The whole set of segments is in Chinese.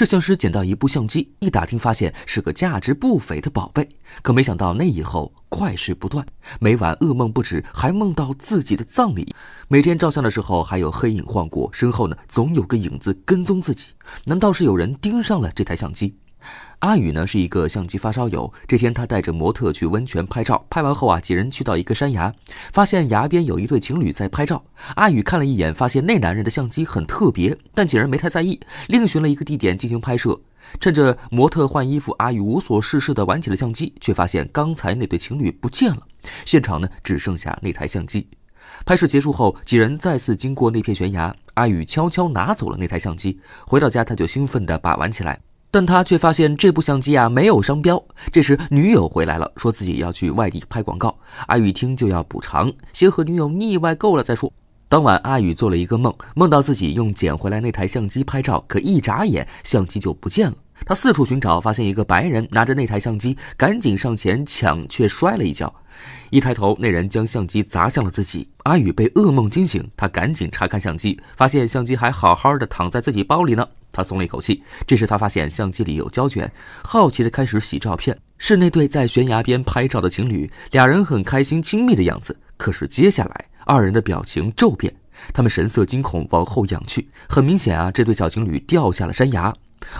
摄像师捡到一部相机，一打听发现是个价值不菲的宝贝。可没想到那以后怪事不断，每晚噩梦不止，还梦到自己的葬礼。每天照相的时候，还有黑影晃过身后呢，总有个影子跟踪自己。难道是有人盯上了这台相机？阿宇呢是一个相机发烧友。这天，他带着模特去温泉拍照。拍完后啊，几人去到一个山崖，发现崖边有一对情侣在拍照。阿宇看了一眼，发现那男人的相机很特别，但几人没太在意，另寻了一个地点进行拍摄。趁着模特换衣服，阿宇无所事事地玩起了相机，却发现刚才那对情侣不见了，现场呢只剩下那台相机。拍摄结束后，几人再次经过那片悬崖，阿宇悄悄拿走了那台相机。回到家，他就兴奋地把玩起来。但他却发现这部相机啊没有商标。这时，女友回来了，说自己要去外地拍广告。阿宇一听就要补偿，先和女友腻歪够了再说。当晚，阿宇做了一个梦，梦到自己用捡回来那台相机拍照，可一眨眼相机就不见了。他四处寻找，发现一个白人拿着那台相机，赶紧上前抢，却摔了一跤。一抬头，那人将相机砸向了自己。阿宇被噩梦惊醒，他赶紧查看相机，发现相机还好好的躺在自己包里呢。他松了一口气，这时他发现相机里有胶卷，好奇的开始洗照片。是那对在悬崖边拍照的情侣，俩人很开心、亲密的样子。可是接下来，二人的表情骤变，他们神色惊恐，往后仰去。很明显啊，这对小情侣掉下了山崖，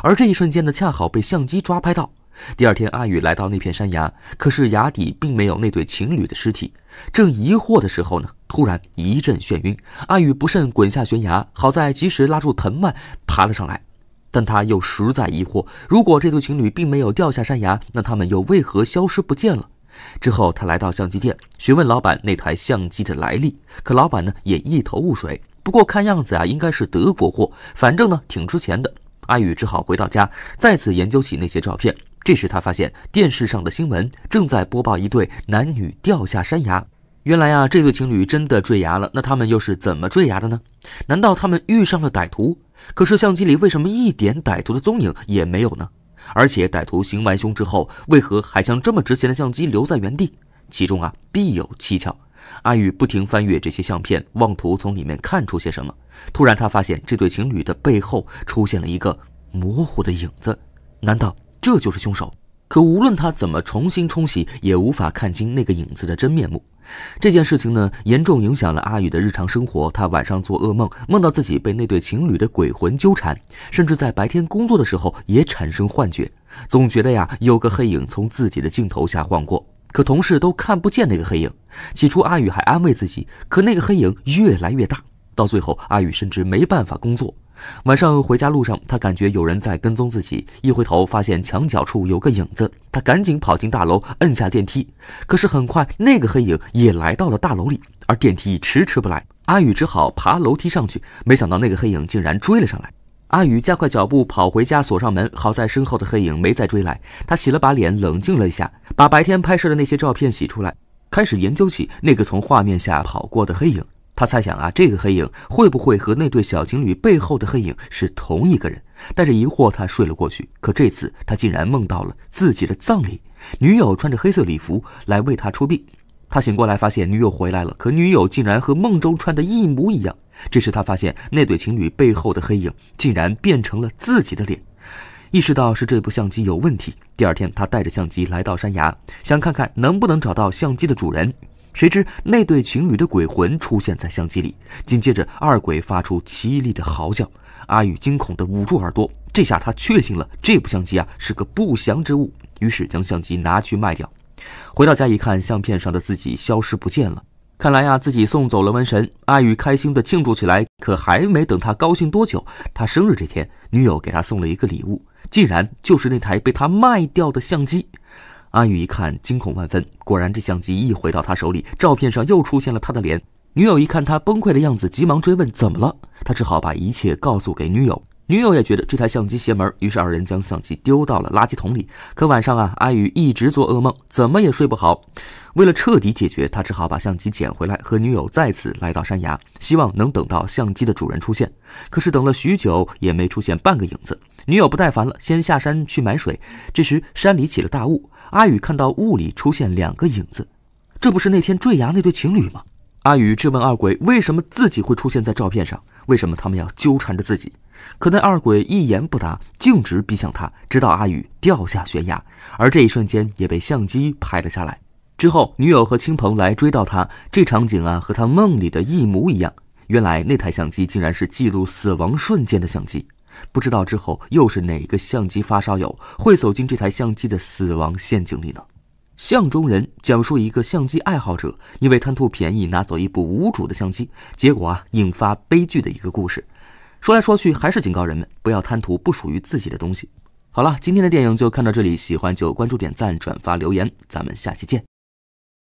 而这一瞬间呢，恰好被相机抓拍到。第二天，阿宇来到那片山崖，可是崖底并没有那对情侣的尸体。正疑惑的时候呢？突然一阵眩晕，阿宇不慎滚下悬崖，好在及时拉住藤蔓爬了上来。但他又实在疑惑：如果这对情侣并没有掉下山崖，那他们又为何消失不见了？之后，他来到相机店，询问老板那台相机的来历，可老板呢也一头雾水。不过看样子啊，应该是德国货，反正呢挺值钱的。阿宇只好回到家，再次研究起那些照片。这时，他发现电视上的新闻正在播报一对男女掉下山崖。原来啊，这对情侣真的坠崖了。那他们又是怎么坠崖的呢？难道他们遇上了歹徒？可是相机里为什么一点歹徒的踪影也没有呢？而且歹徒行完凶之后，为何还将这么值钱的相机留在原地？其中啊，必有蹊跷。阿宇不停翻阅这些相片，妄图从里面看出些什么。突然，他发现这对情侣的背后出现了一个模糊的影子。难道这就是凶手？可无论他怎么重新冲洗，也无法看清那个影子的真面目。这件事情呢，严重影响了阿宇的日常生活。他晚上做噩梦，梦到自己被那对情侣的鬼魂纠缠，甚至在白天工作的时候也产生幻觉，总觉得呀有个黑影从自己的镜头下晃过，可同事都看不见那个黑影。起初阿宇还安慰自己，可那个黑影越来越大，到最后阿宇甚至没办法工作。晚上回家路上，他感觉有人在跟踪自己，一回头发现墙角处有个影子，他赶紧跑进大楼，按下电梯。可是很快，那个黑影也来到了大楼里，而电梯迟迟不来，阿宇只好爬楼梯上去。没想到那个黑影竟然追了上来，阿宇加快脚步跑回家，锁上门。好在身后的黑影没再追来，他洗了把脸，冷静了一下，把白天拍摄的那些照片洗出来，开始研究起那个从画面下跑过的黑影。他猜想啊，这个黑影会不会和那对小情侣背后的黑影是同一个人？带着疑惑，他睡了过去。可这次，他竟然梦到了自己的葬礼，女友穿着黑色礼服来为他出殡。他醒过来，发现女友回来了，可女友竟然和梦中穿的一模一样。这时，他发现那对情侣背后的黑影竟然变成了自己的脸，意识到是这部相机有问题。第二天，他带着相机来到山崖，想看看能不能找到相机的主人。谁知那对情侣的鬼魂出现在相机里，紧接着二鬼发出凄厉的嚎叫，阿宇惊恐地捂住耳朵。这下他确信了，这部相机啊是个不祥之物，于是将相机拿去卖掉。回到家一看，相片上的自己消失不见了。看来呀，自己送走了瘟神。阿宇开心地庆祝起来，可还没等他高兴多久，他生日这天，女友给他送了一个礼物，竟然就是那台被他卖掉的相机。阿宇一看，惊恐万分。果然，这相机一回到他手里，照片上又出现了他的脸。女友一看他崩溃的样子，急忙追问：“怎么了？”他只好把一切告诉给女友。女友也觉得这台相机邪门，于是二人将相机丢到了垃圾桶里。可晚上啊，阿宇一直做噩梦，怎么也睡不好。为了彻底解决，他只好把相机捡回来，和女友再次来到山崖，希望能等到相机的主人出现。可是等了许久，也没出现半个影子。女友不耐烦了，先下山去买水。这时山里起了大雾，阿宇看到雾里出现两个影子，这不是那天坠崖那对情侣吗？阿宇质问二鬼：“为什么自己会出现在照片上？为什么他们要纠缠着自己？”可那二鬼一言不答，径直逼向他，直到阿宇掉下悬崖。而这一瞬间也被相机拍了下来。之后，女友和亲朋来追到他，这场景啊，和他梦里的一模一样。原来那台相机竟然是记录死亡瞬间的相机。不知道之后又是哪个相机发烧友会走进这台相机的死亡陷阱里呢？相中人讲述一个相机爱好者因为贪图便宜拿走一部无主的相机，结果啊引发悲剧的一个故事。说来说去还是警告人们不要贪图不属于自己的东西。好了，今天的电影就看到这里，喜欢就关注、点赞、转发、留言，咱们下期见。